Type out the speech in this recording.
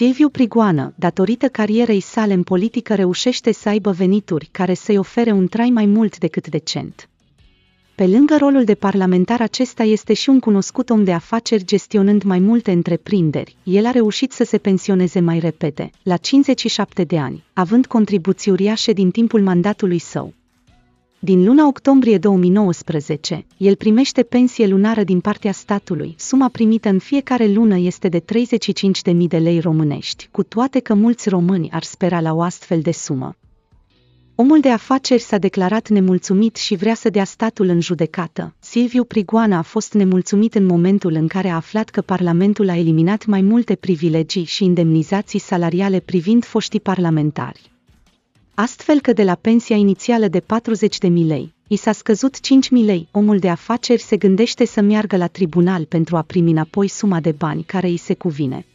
Silviu Prigoană, datorită carierei sale în politică, reușește să aibă venituri care să-i ofere un trai mai mult decât decent. Pe lângă rolul de parlamentar, acesta este și un cunoscut om de afaceri gestionând mai multe întreprinderi. El a reușit să se pensioneze mai repede, la 57 de ani, având contribuții uriașe din timpul mandatului său. Din luna octombrie 2019, el primește pensie lunară din partea statului. Suma primită în fiecare lună este de 35.000 de lei românești, cu toate că mulți români ar spera la o astfel de sumă. Omul de afaceri s-a declarat nemulțumit și vrea să dea statul în judecată. Silviu Prigoana a fost nemulțumit în momentul în care a aflat că Parlamentul a eliminat mai multe privilegii și indemnizații salariale privind foștii parlamentari astfel că de la pensia inițială de 40 de lei, i s-a scăzut 5 lei. Omul de afaceri se gândește să meargă la tribunal pentru a primi înapoi suma de bani care îi se cuvine.